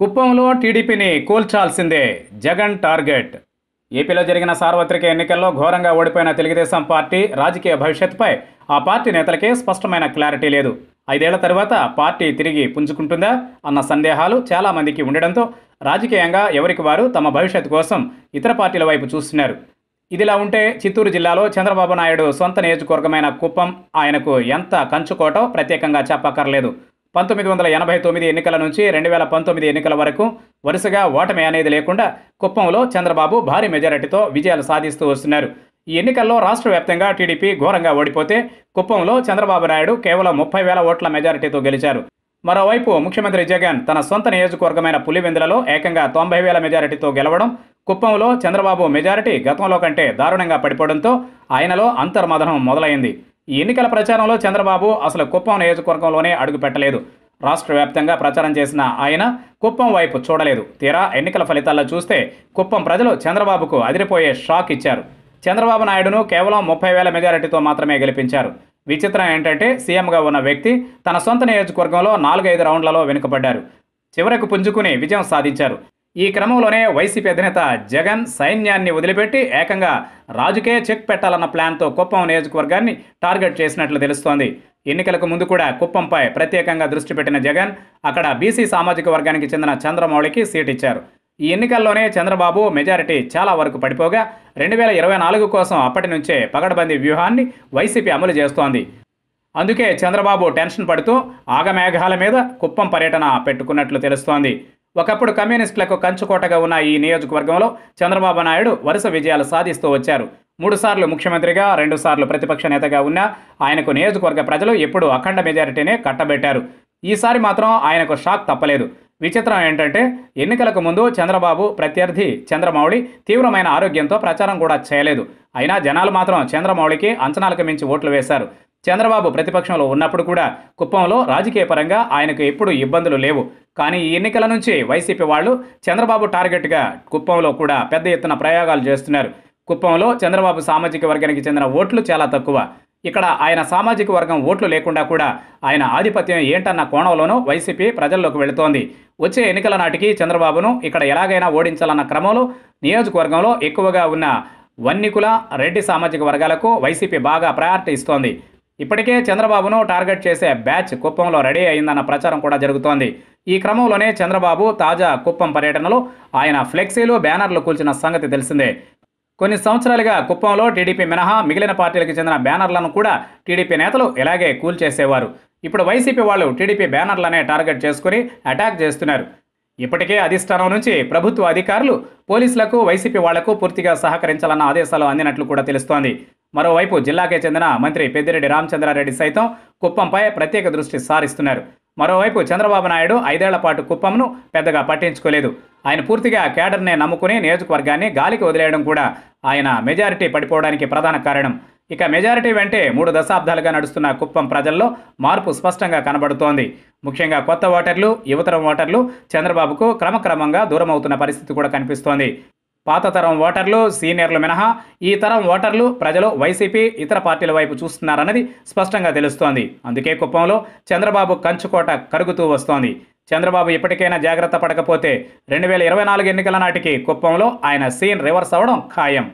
కుప్పంలో టీడీపీని కూల్చాల్సిందే జగన్ టార్గెట్ ఏపీలో జరిగిన సార్వత్రిక ఎన్నికల్లో ఘోరంగా ఓడిపోయిన తెలుగుదేశం పార్టీ రాజకీయ భవిష్యత్తుపై ఆ పార్టీ నేతలకే స్పష్టమైన క్లారిటీ లేదు ఐదేళ్ల తర్వాత పార్టీ తిరిగి పుంజుకుంటుందా అన్న సందేహాలు చాలామందికి ఉండడంతో రాజకీయంగా ఎవరికి వారు తమ భవిష్యత్తు కోసం ఇతర పార్టీల వైపు చూస్తున్నారు ఇదిలా ఉంటే చిత్తూరు జిల్లాలో చంద్రబాబు నాయుడు సొంత నియోజకవర్గమైన కుప్పం ఆయనకు ఎంత కంచుకోటో ప్రత్యేకంగా చెప్పక్కర్లేదు పంతొమ్మిది వందల ఎనభై తొమ్మిది ఎన్నికల నుంచి రెండు వేల పంతొమ్మిది ఎన్నికల వరకు వరుసగా ఓటమి అనేది లేకుండా కుప్పంలో చంద్రబాబు భారీ మెజారిటీతో విజయాలు సాధిస్తూ వస్తున్నారు ఈ ఎన్నికల్లో రాష్ట్ర వ్యాప్తంగా టీడీపీ ఘోరంగా ఓడిపోతే కుప్పంలో చంద్రబాబు నాయుడు కేవలం ముప్పై వేల ఓట్ల మెజారిటీతో గెలిచారు మరోవైపు ముఖ్యమంత్రి జగన్ తన సొంత నియోజకవర్గమైన పులివెందులలో ఏకంగా తొంభై వేల మెజారిటీతో గెలవడం కుప్పంలో చంద్రబాబు మెజారిటీ గతంలో కంటే దారుణంగా పడిపోవడంతో ఆయనలో అంతర్మదనం మొదలైంది ఎన్నికల ప్రచారంలో చంద్రబాబు అసలు కుప్పం నియోజకవర్గంలోనే అడుగుపెట్టలేదు రాష్ట్ర వ్యాప్తంగా ప్రచారం చేసిన ఆయన కుప్పం వైపు చూడలేదు తీరా ఎన్నికల ఫలితాల్లో చూస్తే కుప్పం ప్రజలు చంద్రబాబుకు అదిరిపోయే షాక్ ఇచ్చారు చంద్రబాబు నాయుడును కేవలం ముప్పై వేల మెజారిటీతో మాత్రమే గెలిపించారు విచిత్రం ఏంటంటే సీఎంగా ఉన్న వ్యక్తి తన సొంత నియోజకవర్గంలో నాలుగైదు రౌండ్లలో వెనుకబడ్డారు చివరకు పుంజుకుని విజయం సాధించారు ఈ క్రమంలోనే వైసీపీ అధినేత జగన్ సైన్యాన్ని వదిలిపెట్టి ఏకంగా రాజుకే చెక్ పెట్టాలన్న ప్లాన్తో కుప్పం నియోజకవర్గాన్ని టార్గెట్ చేసినట్లు తెలుస్తోంది ఎన్నికలకు ముందు కూడా కుప్పంపై ప్రత్యేకంగా దృష్టి పెట్టిన జగన్ అక్కడ బీసీ సామాజిక వర్గానికి చెందిన చంద్రమౌళికి సీట్ ఇచ్చారు ఈ ఎన్నికల్లోనే చంద్రబాబు మెజారిటీ చాలా వరకు పడిపోగా రెండు వేల ఇరవై నాలుగు కోసం అప్పటి నుంచే పగడబందీ వ్యూహాన్ని వైసీపీ అమలు చేస్తోంది అందుకే చంద్రబాబు టెన్షన్ పడుతూ ఆగమేఘాల మీద కుప్పం పర్యటన పెట్టుకున్నట్లు తెలుస్తోంది ఒకప్పుడు కమ్యూనిస్టులకు కంచుకోటగా ఉన్న ఈ నియోజకవర్గంలో చంద్రబాబు నాయుడు వరుస విజయాలు సాధిస్తూ వచ్చారు మూడుసార్లు ముఖ్యమంత్రిగా రెండుసార్లు ప్రతిపక్ష నేతగా ఉన్న ఆయనకు నియోజకవర్గ ప్రజలు ఎప్పుడూ అఖండ మెజారిటీనే కట్టబెట్టారు ఈసారి మాత్రం ఆయనకు షాక్ తప్పలేదు విచిత్రం ఏంటంటే ఎన్నికలకు ముందు చంద్రబాబు ప్రత్యర్థి చంద్రమౌళి తీవ్రమైన ఆరోగ్యంతో ప్రచారం కూడా చేయలేదు అయినా జనాలు మాత్రం చంద్రమౌళికి అంచనాలకు మించి ఓట్లు వేశారు చంద్రబాబు ప్రతిపక్షంలో ఉన్నప్పుడు కూడా కుప్పంలో రాజకీయ పరంగా ఆయనకు ఎప్పుడూ ఇబ్బందులు లేవు కానీ ఈ ఎన్నికల నుంచి వైసీపీ వాళ్ళు చంద్రబాబు టార్గెట్గా కుప్పంలో కూడా పెద్ద ఎత్తున ప్రయోగాలు చేస్తున్నారు కుప్పంలో చంద్రబాబు సామాజిక వర్గానికి చెందిన ఓట్లు చాలా తక్కువ ఇక్కడ ఆయన సామాజిక వర్గం ఓట్లు లేకుండా కూడా ఆయన ఆధిపత్యం ఏంటన్న కోణంలోనూ వైసీపీ ప్రజల్లోకి వెళుతోంది వచ్చే ఎన్నికల నాటికి చంద్రబాబును ఇక్కడ ఎలాగైనా ఓడించాలన్న క్రమంలో నియోజకవర్గంలో ఎక్కువగా ఉన్న వన్నికుల రెడ్డి సామాజిక వర్గాలకు వైసీపీ బాగా ప్రయారిటీ ఇస్తోంది ఇప్పటికే చంద్రబాబును టార్గెట్ చేసే బ్యాచ్ కుప్పంలో రెడీ అయిందన్న ప్రచారం కూడా జరుగుతోంది ఈ క్రమంలోనే చంద్రబాబు తాజా కుప్పం పర్యటనలో ఆయన ఫ్లెక్సీలు బ్యానర్లు కూల్చిన సంగతి తెలిసిందే కొన్ని సంవత్సరాలుగా కుప్పంలో టీడీపీ మినహా మిగిలిన పార్టీలకు చెందిన బ్యానర్లను కూడా టీడీపీ నేతలు ఇలాగే కూల్చేసేవారు ఇప్పుడు వైసీపీ వాళ్ళు టీడీపీ బ్యానర్లనే టార్గెట్ చేసుకుని అటాక్ చేస్తున్నారు ఇప్పటికే అధిష్టానం నుంచి ప్రభుత్వ అధికారులు పోలీసులకు వైసీపీ వాళ్లకు పూర్తిగా సహకరించాలన్న ఆదేశాలు అందినట్లు కూడా తెలుస్తోంది మరోవైపు జిల్లాకే చెందిన మంత్రి పెద్దిరెడ్డి రామచంద్రారెడ్డి సైతం కుప్పంపై ప్రత్యేక దృష్టి సారిస్తున్నారు మరోవైపు చంద్రబాబు నాయుడు ఐదేళ్ల పాటు కుప్పంను పెద్దగా పట్టించుకోలేదు ఆయన పూర్తిగా కేడర్నే నమ్ముకుని నియోజకవర్గాన్ని గాలికి వదిలేయడం కూడా ఆయన మెజారిటీ పడిపోవడానికి ప్రధాన కారణం ఇక మెజారిటీ వెంటే మూడు దశాబ్దాలుగా నడుస్తున్న కుప్పం ప్రజల్లో మార్పు స్పష్టంగా కనబడుతోంది ముఖ్యంగా కొత్త ఓటర్లు యువతరం ఓటర్లు చంద్రబాబుకు క్రమక్రమంగా దూరమవుతున్న పరిస్థితి కూడా కనిపిస్తోంది పాత తరం ఓటర్లు సీనియర్లు మినహా ఈ తరం ఓటర్లు ప్రజలు వైసీపీ ఇతర పార్టీల వైపు చూస్తున్నారన్నది స్పష్టంగా తెలుస్తోంది అందుకే కుప్పంలో చంద్రబాబు కంచుకోట కరుగుతూ వస్తోంది చంద్రబాబు ఇప్పటికైనా జాగ్రత్త పడకపోతే రెండు వేల ఇరవై నాలుగు ఎన్నికల నాటికి కుప్పంలో ఆయన సీన్ రివర్స్ అవ్వడం ఖాయం